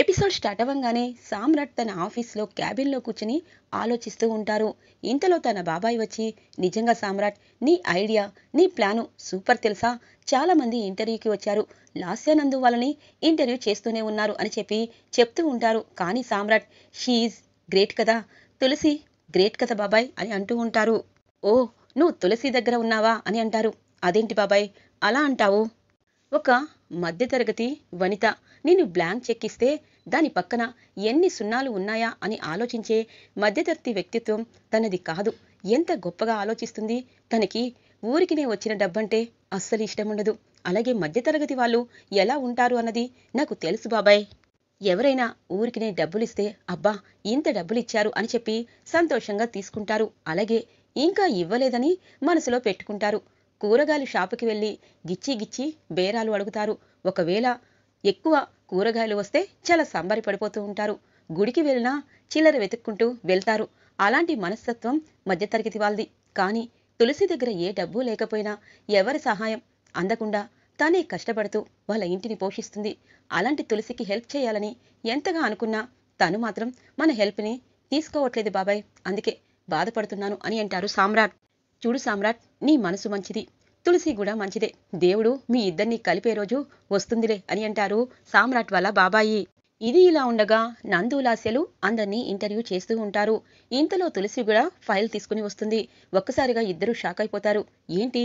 episode start అవ్వగానే సామ్రాట్ తన ఆఫీస్లో క్యాబిన్లో కూర్చుని ఆలోచిస్తూ ఉంటారు ఇంతలో తన బాబాయ్ వచ్చి నిజంగా సామ్రాట్ నీ ఐడియా నీ ప్లాను సూపర్ తెలుసా చాలామంది ఇంటర్వ్యూకి వచ్చారు లాస్యానందు వాళ్ళని ఇంటర్వ్యూ చేస్తూనే ఉన్నారు అని చెప్పి చెప్తూ ఉంటారు కానీ సామ్రాట్ షీఈ్ గ్రేట్ కదా తులసి గ్రేట్ కదా బాబాయ్ అని అంటూ ఉంటారు ఓ నువ్వు తులసి దగ్గర ఉన్నావా అని అంటారు అదేంటి బాబాయ్ అలా అంటావు ఒక మధ్యతరగతి వనిత నేను బ్లాంక్ చెక్ ఇస్తే దాని పక్కన ఎన్ని సున్నాలు ఉన్నాయా అని ఆలోచించే మధ్యతరగతి వ్యక్తిత్వం తనది కాదు ఎంత గొప్పగా ఆలోచిస్తుంది తనకి ఊరికినే వచ్చిన డబ్బంటే అస్సలు ఇష్టముండదు అలాగే మధ్యతరగతి వాళ్ళు ఎలా ఉంటారు అన్నది నాకు తెలుసు బాబాయ్ ఎవరైనా ఊరికినే డబ్బులిస్తే అబ్బా ఇంత డబ్బులు ఇచ్చారు అని చెప్పి సంతోషంగా తీసుకుంటారు అలాగే ఇంకా ఇవ్వలేదని మనసులో పెట్టుకుంటారు కూరగాయలు షాపుకి వెళ్ళి గిచ్చి గిచ్చి బేరాలు అడుగుతారు ఒకవేళ ఎక్కువ కూరగాయలు వస్తే చాలా సంబరి పడిపోతూ ఉంటారు గుడికి వెళ్ళినా చిల్లర వెతుక్కుంటూ వెళ్తారు అలాంటి మనస్తత్వం మధ్యతరగతి వాళ్ళది కానీ తులసి దగ్గర ఏ డబ్బు లేకపోయినా ఎవరి సహాయం అందకుండా తానే కష్టపడుతూ వాళ్ళ ఇంటిని పోషిస్తుంది అలాంటి తులసికి హెల్ప్ చేయాలని ఎంతగా అనుకున్నా తను మాత్రం మన హెల్ప్ని తీసుకోవట్లేదు బాబాయ్ అందుకే బాధపడుతున్నాను అని అంటారు సామ్రాట్ చూడు సామ్రాట్ నీ మనసు మంచిది తులసి కూడా మంచిదే దేవుడు మీ ఇద్దరిని కలిపే రోజు వస్తుందిలే అని అంటారు సామ్రాట్ వాళ్ళ బాబాయి ఇది ఇలా ఉండగా నందులాస్యలు అందరినీ ఇంటర్వ్యూ చేస్తూ ఉంటారు ఇంతలో తులసి కూడా ఫైల్ తీసుకుని వస్తుంది ఒక్కసారిగా ఇద్దరు షాక్ అయిపోతారు ఏంటి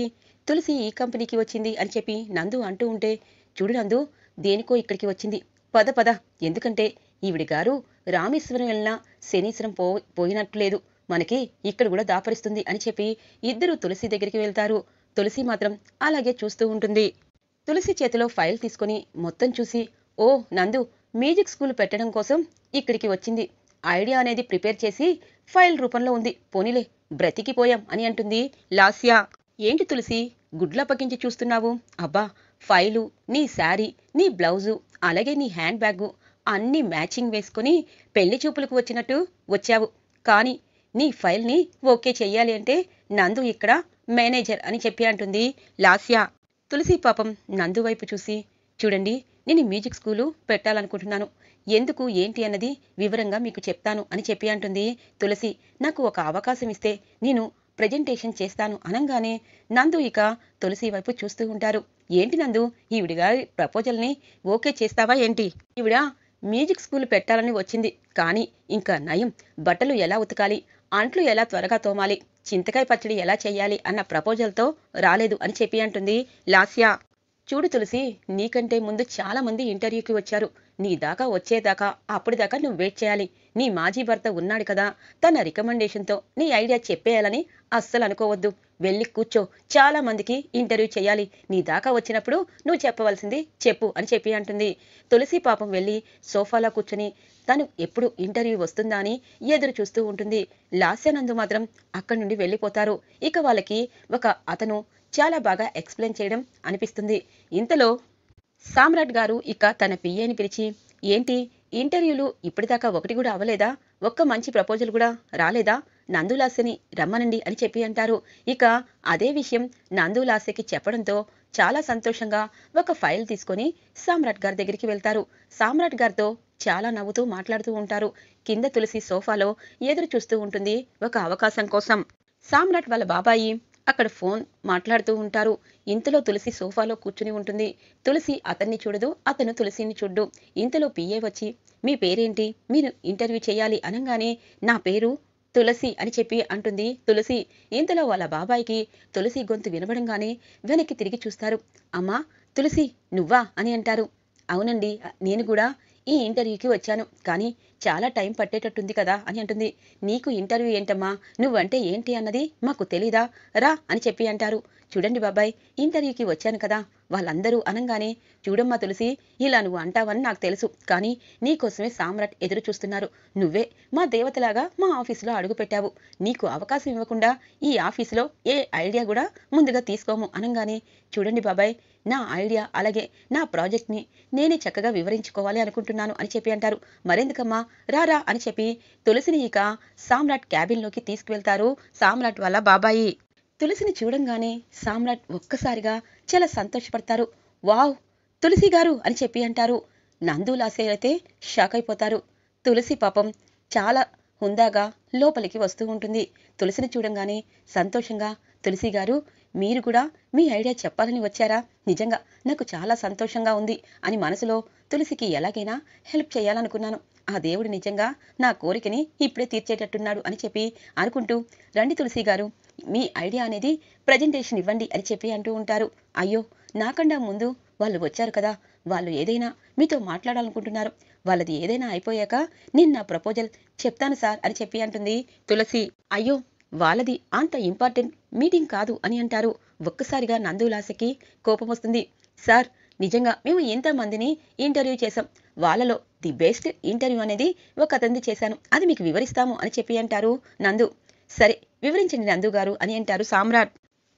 తులసి ఈ కంపెనీకి వచ్చింది అని చెప్పి నందు అంటూ ఉంటే చూడు నందు దేనికో ఇక్కడికి వచ్చింది పద పద ఎందుకంటే ఈవిడి గారు రామేశ్వరం వెళ్ళినా శనీశ్వరం పో పోయినట్లేదు మనకి ఇక్కడ కూడా దాపరిస్తుంది అని చెప్పి ఇద్దరు తులసి దగ్గరికి వెళ్తారు తులసి మాత్రం అలాగే చూస్తూ ఉంటుంది తులసి చేతిలో ఫైల్ తీసుకుని మొత్తం చూసి ఓ నందు మ్యూజిక్ స్కూల్ పెట్టడం కోసం ఇక్కడికి వచ్చింది ఐడియా అనేది ప్రిపేర్ చేసి ఫైల్ రూపంలో ఉంది పోనీలే బ్రతికిపోయాం అని అంటుంది లాస్యా ఏంటి తులసి గుడ్లప్పగించి చూస్తున్నావు అబ్బా ఫైలు నీ శారీ నీ బ్లౌజు అలాగే నీ హ్యాండ్ బ్యాగు అన్నీ మ్యాచింగ్ వేసుకుని పెళ్లి చూపులకు వచ్చినట్టు వచ్చావు కానీ నీ ఫైల్ని ఓకే చెయ్యాలి అంటే నందు ఇక్కడ మేనేజర్ అని చెప్పి అంటుంది లాస్య తులసి పాపం నందు వైపు చూసి చూడండి నేను మ్యూజిక్ స్కూలు పెట్టాలనుకుంటున్నాను ఎందుకు ఏంటి అన్నది వివరంగా మీకు చెప్తాను అని చెప్పి అంటుంది తులసి నాకు ఒక అవకాశం ఇస్తే నేను ప్రజెంటేషన్ చేస్తాను అనంగానే నందు ఇక తులసి వైపు చూస్తూ ఉంటారు ఏంటి నందు ఈవిడిగారి ప్రపోజల్ని ఓకే చేస్తావా ఏంటి ఈవిడ మ్యూజిక్ స్కూల్ పెట్టాలని వచ్చింది కానీ ఇంకా నయం బట్టలు ఎలా ఉతకాలి అంట్లు ఎలా త్వరగా తోమాలి చింతకాయ పచ్చడి ఎలా చేయాలి అన్న ప్రపోజల్తో రాలేదు అని చెప్పి అంటుంది లాస్యా చూడు తులసి నీకంటే ముందు చాలా మంది ఇంటర్వ్యూకి వచ్చారు నీ దాకా వచ్చేదాకా అప్పటిదాకా నువ్వు వెయిట్ చేయాలి నీ మాజీ భర్త ఉన్నాడు కదా తన రికమెండేషన్తో నీ ఐడియా చెప్పేయాలని అస్సలు అనుకోవద్దు వెళ్ళి కూర్చో చాలా మందికి ఇంటర్వ్యూ చేయాలి నీ దాకా వచ్చినప్పుడు నువ్వు చెప్పవలసింది చెప్పు అని చెప్పి అంటుంది తులసి పాపం వెళ్ళి సోఫాలో కూర్చొని తను ఎప్పుడు ఇంటర్వ్యూ వస్తుందా అని ఎదురు చూస్తూ ఉంటుంది లాస్యానందు మాత్రం అక్కడి నుండి వెళ్ళిపోతారు ఇక వాళ్ళకి ఒక అతను చాలా బాగా ఎక్స్ప్లెయిన్ చేయడం అనిపిస్తుంది ఇంతలో సామ్రాట్ గారు ఇక తన పిఏని పిలిచి ఏంటి ఇంటర్వ్యూలు ఇప్పటిదాకా ఒకటి కూడా అవ్వలేదా ఒక్క మంచి ప్రపోజల్ కూడా రాలేదా నందులాసని రమ్మనండి అని చెప్పి అంటారు ఇక అదే విషయం నందులాసకి చెప్పడంతో చాలా సంతోషంగా ఒక ఫైల్ తీసుకొని సామ్రాట్ గారి దగ్గరికి వెళ్తారు సామ్రాట్ గారితో చాలా నవ్వుతూ మాట్లాడుతూ ఉంటారు కింద తులసి సోఫాలో ఎదురు చూస్తూ ఉంటుంది ఒక అవకాశం కోసం సామ్రాట్ వాళ్ళ బాబాయి అక్కడ ఫోన్ మాట్లాడుతూ ఉంటారు ఇంతలో తులసి సోఫాలో కూర్చుని ఉంటుంది తులసి అతన్ని చూడదు అతను తులసిని చూడ్డు ఇంతలో పిఏ వచ్చి మీ పేరేంటి మీరు ఇంటర్వ్యూ చేయాలి అనగానే నా పేరు తులసి అని చెప్పి అంటుంది తులసి ఇంతలో వాళ్ళ బాబాయికి తులసి గొంతు వినబడంగానే వెనక్కి తిరిగి చూస్తారు అమ్మా తులసి నువ్వా అని అంటారు అవునండి నేను కూడా ఈ ఇంటర్వ్యూకి వచ్చాను కానీ చాలా టైం పట్టేటట్టుంది కదా అని అంటుంది నీకు ఇంటర్వ్యూ ఏంటమ్మా నువ్వంటే ఏంటి అన్నది మాకు తెలీదా రా అని చెప్పి అంటారు చూడండి బాబాయ్ ఇంటర్వ్యూకి వచ్చాను కదా వాళ్ళందరూ అనంగానే చూడమ్మా తులసి ఇలా నువ్వు అంటావని నాకు తెలుసు కానీ నీకోసమే సామ్రాట్ ఎదురు చూస్తున్నారు నువ్వే మా దేవతలాగా మా ఆఫీసులో అడుగుపెట్టావు నీకు అవకాశం ఇవ్వకుండా ఈ ఆఫీసులో ఏ ఐడియా కూడా ముందుగా తీసుకోము అనంగానే చూడండి బాబాయ్ నా ఐడియా అలాగే నా ప్రాజెక్ట్ని నేనే చక్కగా వివరించుకోవాలి అనుకుంటున్నాను అని చెప్పి అంటారు మరెందుకమ్మా రారా అని చెప్పి తులసిని ఇక సామ్రాట్ క్యాబిన్లోకి తీసుకువెళ్తారు సామ్రాట్ వాళ్ళ బాబాయి తులసిని చూడంగానే సామ్రాట్ ఒక్కసారిగా చాలా సంతోషపడతారు వావ్ తులసి గారు అని చెప్పి అంటారు నందు లాసేరైతే షాక్ అయిపోతారు తులసి పాపం చాలా హుందాగా లోపలికి వస్తూ ఉంటుంది తులసిని చూడంగానే సంతోషంగా తులసి గారు మీరు కూడా మీ ఐడియా చెప్పాలని వచ్చారా నిజంగా నాకు చాలా సంతోషంగా ఉంది అని మనసులో తులసికి ఎలాగైనా హెల్ప్ చేయాలనుకున్నాను ఆ దేవుడు నిజంగా నా కోరికని ఇప్పుడే తీర్చేటట్టున్నాడు అని చెప్పి అనుకుంటూ రండి తులసి గారు మీ ఐడియా అనేది ప్రజెంటేషన్ ఇవ్వండి అని చెప్పి అంటూ ఉంటారు అయ్యో నాకన్నా ముందు వాళ్ళు వచ్చారు కదా వాళ్ళు ఏదైనా మీతో మాట్లాడాలనుకుంటున్నారు వాళ్ళది ఏదైనా అయిపోయాక నేను నా ప్రపోజల్ చెప్తాను సార్ అని చెప్పి అంటుంది తులసి అయ్యో వాళ్ళది అంత ఇంపార్టెంట్ మీటింగ్ కాదు అని అంటారు ఒక్కసారిగా నందులాసకి కోపం వస్తుంది సార్ నిజంగా మేము ఎంతమందిని ఇంటర్వ్యూ చేశాం వాళ్ళలో ది బెస్ట్ ఇంటర్వ్యూ అనేది ఒక అతనిది చేశాను అది మీకు వివరిస్తాము అని చెప్పి అంటారు నందు సరే వివరించండి నందు గారు అని అంటారు సామ్రాట్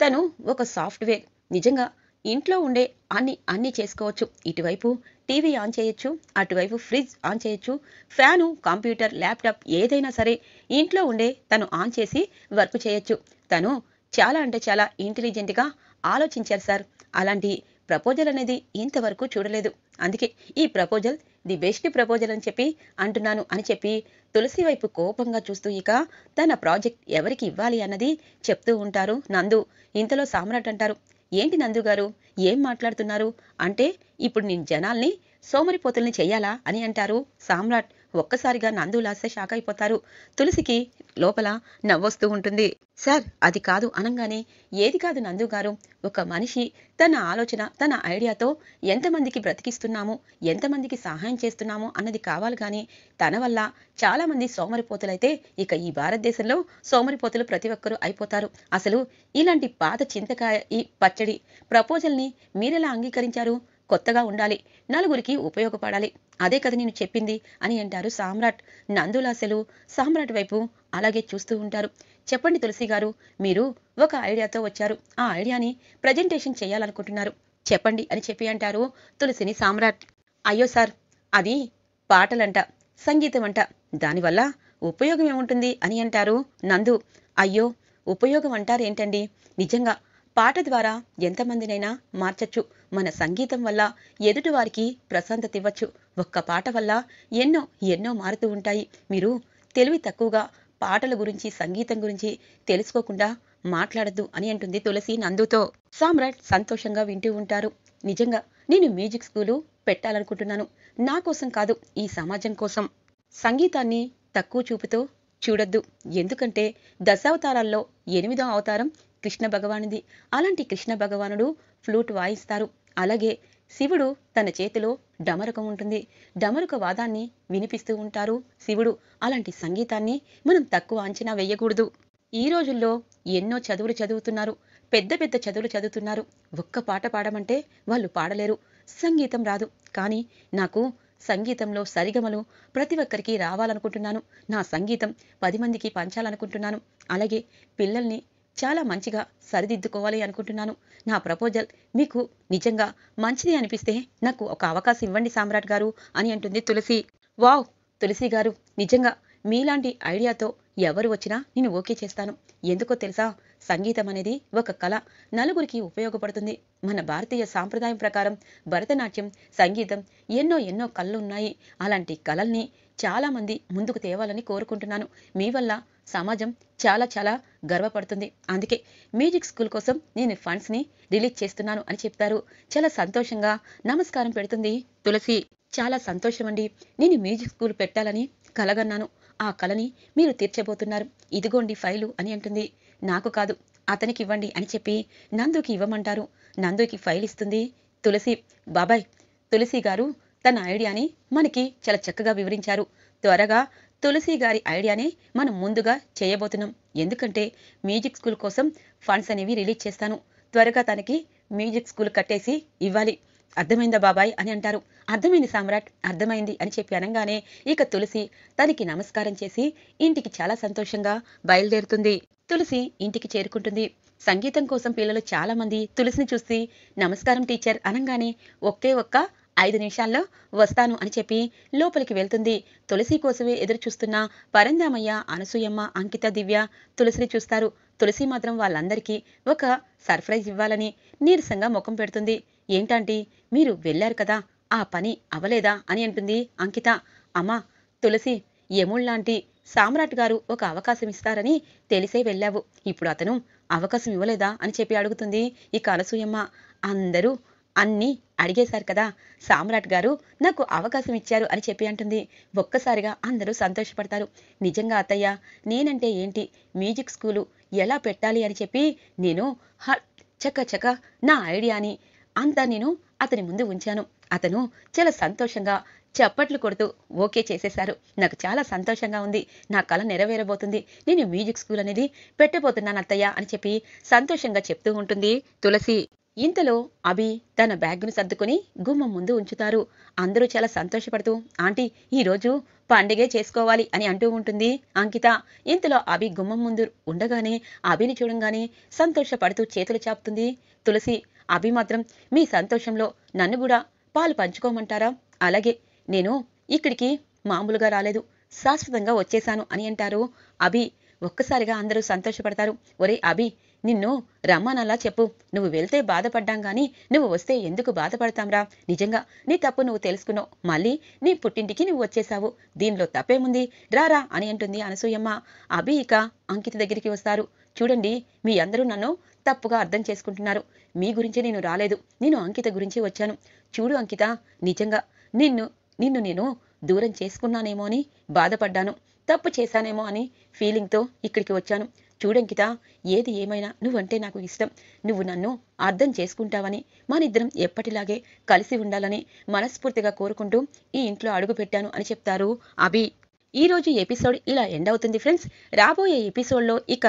తను ఒక సాఫ్ట్వేర్ నిజంగా ఇంట్లో ఉండే అన్ని అన్ని చేసుకోవచ్చు ఇటువైపు టీవీ ఆన్ చేయొచ్చు అటువైపు ఫ్రిడ్జ్ ఆన్ చేయొచ్చు ఫ్యాను కంప్యూటర్ ల్యాప్టాప్ ఏదైనా సరే ఇంట్లో ఉండే తను ఆన్ చేసి వర్క్ చేయొచ్చు తను చాలా అంటే చాలా ఇంటెలిజెంట్గా ఆలోచించారు సార్ అలాంటి ప్రపోజల్ అనేది ఇంతవరకు చూడలేదు అందుకే ఈ ప్రపోజల్ ది బెస్ట్ ప్రపోజల్ అని చెప్పి అంటున్నాను అని చెప్పి తులసి వైపు కోపంగా చూస్తూ ఇక తన ప్రాజెక్ట్ ఎవరికి ఇవ్వాలి అన్నది చెప్తూ ఉంటారు నందు ఇంతలో సామ్రాట్ అంటారు ఏంటి నందుగారు ఏం మాట్లాడుతున్నారు అంటే ఇప్పుడు నేను జనాల్ని సోమరిపోతుల్ని చెయ్యాలా అని అంటారు సామ్రాట్ ఒక్కసారిగా నందులాస షాక్ అయిపోతారు తులసికి లోపల నవ్వొస్తూ ఉంటుంది సార్ అది కాదు అనంగానే ఏది కాదు నందు గారు ఒక మనిషి తన ఆలోచన తన ఐడియాతో ఎంతమందికి బ్రతికిస్తున్నాము ఎంతమందికి సహాయం చేస్తున్నాము అన్నది కావాలి కానీ తన వల్ల చాలామంది సోమరిపోతులైతే ఇక ఈ భారతదేశంలో సోమరిపోతులు ప్రతి ఒక్కరూ అయిపోతారు అసలు ఇలాంటి పాత చింతకాయ ఈ పచ్చడి ప్రపోజల్ని మీరెలా అంగీకరించారు కొత్తగా ఉండాలి నలుగురికి ఉపయోగపడాలి అదే కదా నేను చెప్పింది అని అంటారు సామ్రాట్ నందులాసెలు సామ్రాట్ వైపు అలాగే చూస్తూ ఉంటారు చెప్పండి తులసి గారు మీరు ఒక ఐడియాతో వచ్చారు ఆ ఐడియాని ప్రజెంటేషన్ చేయాలనుకుంటున్నారు చెప్పండి అని చెప్పి అంటారు తులసిని సామ్రాట్ అయ్యో సార్ అది పాటలంట సంగీతం అంట దానివల్ల ఉపయోగం ఏముంటుంది అని అంటారు నందు అయ్యో ఉపయోగం అంటారు ఏంటండి నిజంగా పాట ద్వారా ఎంతమందినైనా మార్చచ్చు మన సంగీతం వల్ల ఎదుటివారికి ప్రశాంతత ఇవ్వచ్చు ఒక్క పాట వల్ల ఎన్నో ఎన్నో మారుతూ ఉంటాయి మీరు తెలివి తక్కువగా పాటల గురించి సంగీతం గురించి తెలుసుకోకుండా మాట్లాడద్దు అని అంటుంది తులసి నందుతో సామ్రాట్ సంతోషంగా వింటూ ఉంటారు నిజంగా నేను మ్యూజిక్ స్కూలు పెట్టాలనుకుంటున్నాను నా కోసం కాదు ఈ సమాజం కోసం సంగీతాన్ని తక్కువ చూపుతో చూడొద్దు ఎందుకంటే దశావతారాల్లో ఎనిమిదో అవతారం కృష్ణ భగవానుది అలాంటి కృష్ణ భగవానుడు ఫ్లూట్ వాయిస్తారు అలాగే శివుడు తన చేతిలో డమరుకం ఉంటుంది డమరుక వాదాన్ని వినిపిస్తూ ఉంటారు శివుడు అలాంటి సంగీతాన్ని మనం తక్కువ అంచనా వేయకూడదు ఈ రోజుల్లో ఎన్నో చదువులు చదువుతున్నారు పెద్ద పెద్ద చదువులు చదువుతున్నారు ఒక్క పాట పాడమంటే వాళ్ళు పాడలేరు సంగీతం రాదు కానీ నాకు సంగీతంలో సరిగమలు ప్రతి ఒక్కరికి రావాలనుకుంటున్నాను నా సంగీతం పది మందికి పంచాలనుకుంటున్నాను అలాగే పిల్లల్ని చాలా మంచిగా సరిదిద్దుకోవాలి అనుకుంటున్నాను నా ప్రపోజల్ మీకు నిజంగా మంచిది అనిపిస్తే నాకు ఒక అవకాశం ఇవ్వండి సామ్రాట్ గారు అని అంటుంది తులసి వావ్ తులసి గారు నిజంగా మీలాంటి ఐడియాతో ఎవరు వచ్చినా నేను ఓకే చేస్తాను ఎందుకో తెలుసా సంగీతం అనేది ఒక కళ నలుగురికి ఉపయోగపడుతుంది మన భారతీయ సాంప్రదాయం ప్రకారం భరతనాట్యం సంగీతం ఎన్నో ఎన్నో కళలు ఉన్నాయి అలాంటి కళల్ని చాలామంది ముందుకు తేవాలని కోరుకుంటున్నాను మీ వల్ల సమాజం చాలా చాలా గర్వపడుతుంది అందుకే మ్యూజిక్ స్కూల్ కోసం నేను ఫండ్స్ని రిలీజ్ చేస్తున్నాను అని చెప్తారు చాలా సంతోషంగా నమస్కారం పెడుతుంది తులసి చాలా సంతోషం అండి నేను మ్యూజిక్ స్కూల్ పెట్టాలని కలగన్నాను ఆ కళని మీరు తీర్చబోతున్నారు ఇదిగోండి ఫైలు అని అంటుంది నాకు కాదు అతనికి ఇవ్వండి అని చెప్పి నందుకి ఇవ్వమంటారు నందుకి ఫైల్ ఇస్తుంది తులసి బాబాయ్ తులసి గారు తన ఐడియాని మనకి చాలా చక్కగా వివరించారు త్వరగా తులసి గారి ఐడియానే మనం ముందుగా చేయబోతున్నాం ఎందుకంటే మ్యూజిక్ స్కూల్ కోసం ఫండ్స్ అనేవి రిలీజ్ చేస్తాను త్వరగా తనకి మ్యూజిక్ స్కూల్ కట్టేసి ఇవ్వాలి అర్థమైందా బాబాయ్ అని అంటారు అర్థమైంది సామ్రాట్ అర్థమైంది అని చెప్పి అనగానే ఇక తులసి తనకి నమస్కారం చేసి ఇంటికి చాలా సంతోషంగా బయలుదేరుతుంది తులసి ఇంటికి చేరుకుంటుంది సంగీతం కోసం పిల్లలు చాలా మంది తులసిని చూసి నమస్కారం టీచర్ అనగానే ఒకే ఒక్క ఐదు నిమిషాల్లో వస్తాను అని చెప్పి లోపలికి వెళ్తుంది తులసి కోసమే ఎదురు చూస్తున్న పరందామయ్య అనసూయమ్మ అంకిత దివ్య తులసిని చూస్తారు తులసి మాత్రం వాళ్ళందరికీ ఒక సర్ప్రైజ్ ఇవ్వాలని నీరసంగా ముఖం పెడుతుంది ఏంటంటే మీరు వెళ్ళారు కదా ఆ పని అవలేదా అని అంటుంది అంకిత అమ్మా తులసి యముళ్లాంటి సామ్రాట్ గారు ఒక అవకాశం ఇస్తారని తెలిసే వెళ్ళావు ఇప్పుడు అతను అవకాశం ఇవ్వలేదా అని చెప్పి అడుగుతుంది ఇక అనసూయమ్మ అందరూ అన్నీ అడిగేశారు కదా సామ్రాట్ గారు నాకు అవకాశం ఇచ్చారు అని చెప్పి అంటుంది ఒక్కసారిగా అందరూ సంతోషపడతారు నిజంగా అత్తయ్య నేనంటే ఏంటి మ్యూజిక్ స్కూలు ఎలా పెట్టాలి అని చెప్పి నేను చక్క చక్క నా ఐడియాని అంతా నేను అతని ముందు ఉంచాను అతను చాలా సంతోషంగా చప్పట్లు కొడుతూ ఓకే చేసేశారు నాకు చాలా సంతోషంగా ఉంది నా కళ నెరవేరబోతుంది నేను మ్యూజిక్ స్కూల్ అనేది పెట్టబోతున్నాను అత్తయ్య అని చెప్పి సంతోషంగా చెప్తూ ఉంటుంది తులసి ఇంతలో అభి తన బ్యాగ్ను సర్దుకుని గుమ్మం ముందు ఉంచుతారు అందరూ చాలా సంతోషపడుతూ ఆంటీ ఈరోజు పండుగే చేసుకోవాలి అని అంటూ ఉంటుంది అంకిత ఇంతలో అభి గుమ్మం ముందు ఉండగానే అభిని చూడంగానే సంతోషపడుతూ చేతులు చాపుతుంది తులసి అభి మాత్రం మీ సంతోషంలో నన్ను కూడా పాలు పంచుకోమంటారా అలాగే నేను ఇక్కడికి మామూలుగా రాలేదు శాశ్వతంగా వచ్చేశాను అని అంటారు అభి ఒక్కసారిగా అందరూ సంతోషపడతారు ఒరే అభి నిన్ను రమ్మనలా చెప్పు నువ్వు వెళ్తే బాధపడ్డాం గాని నువ్వు వస్తే ఎందుకు బాధపడతాంరా నిజంగా నీ తప్పు నువ్వు తెలుసుకున్నావు మళ్ళీ నీ పుట్టింటికి నువ్వు వచ్చేశావు దీనిలో తప్పేముంది రారా అని అంటుంది అనసూయమ్మ అభి ఇక అంకిత దగ్గరికి వస్తారు చూడండి మీ అందరూ నన్ను తప్పుగా అర్థం చేసుకుంటున్నారు మీ గురించి నేను రాలేదు నేను అంకిత గురించి వచ్చాను చూడు అంకిత నిజంగా నిన్ను నిన్ను నేను దూరం చేసుకున్నానేమో అని బాధపడ్డాను తప్పు చేశానేమో అని ఫీలింగ్తో ఇక్కడికి వచ్చాను చూడంకిత ఏది ఏమైనా నువ్వంటే నాకు ఇష్టం నువ్వు నన్ను అర్థం చేసుకుంటావని మనిద్దరం ఎప్పటిలాగే కలిసి ఉండాలని మనస్ఫూర్తిగా కోరుకుంటూ ఈ ఇంట్లో అడుగుపెట్టాను అని చెప్తారు అభి ఈ రోజు ఎపిసోడ్ ఇలా ఎండ్ అవుతుంది ఫ్రెండ్స్ రాబోయే ఎపిసోడ్లో ఇక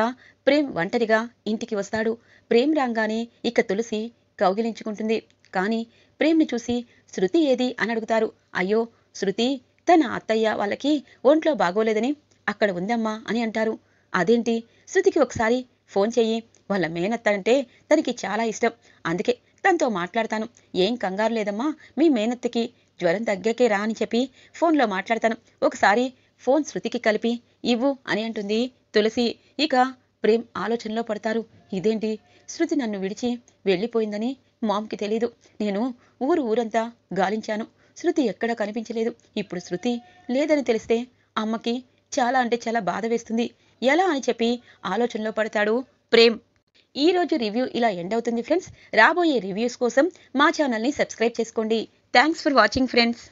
ప్రేమ్ ఒంటరిగా ఇంటికి వస్తాడు ప్రేమ్ రాగానే ఇక తులసి కౌగిలించుకుంటుంది కానీ ప్రేమ్ని చూసి శృతి ఏది అని అడుగుతారు అయ్యో శృతి తన అత్తయ్య వాళ్ళకి ఒంట్లో బాగోలేదని అక్కడ ఉందమ్మా అని అంటారు అదేంటి శృతికి ఒకసారి ఫోన్ చెయ్యి వాళ్ళ మేనత్త అంటే తనకి చాలా ఇష్టం అందుకే తనతో మాట్లాడతాను ఏం కంగారు లేదమ్మా మీ మేనత్తకి జ్వరం తగ్గకే రా అని చెప్పి ఫోన్లో మాట్లాడతాను ఒకసారి ఫోన్ శృతికి కలిపి ఇవ్వు అని అంటుంది తులసి ఇక ప్రేమ్ ఆలోచనలో పడతారు ఇదేంటి శృతి నన్ను విడిచి వెళ్ళిపోయిందని మామ్కి తెలీదు నేను ఊరు ఊరంతా గాలించాను శృతి ఎక్కడా కనిపించలేదు ఇప్పుడు శృతి లేదని తెలిస్తే అమ్మకి చాలా అంటే చాలా బాధ వేస్తుంది ఎలా అని చెప్పి ఆలోచనలో పడతాడు ప్రేమ్ ఈ రోజు రివ్యూ ఇలా ఎండ్ అవుతుంది ఫ్రెండ్స్ రాబోయే రివ్యూస్ కోసం మా ఛానల్ని సబ్స్క్రైబ్ చేసుకోండి థ్యాంక్స్ ఫర్ వాచింగ్ ఫ్రెండ్స్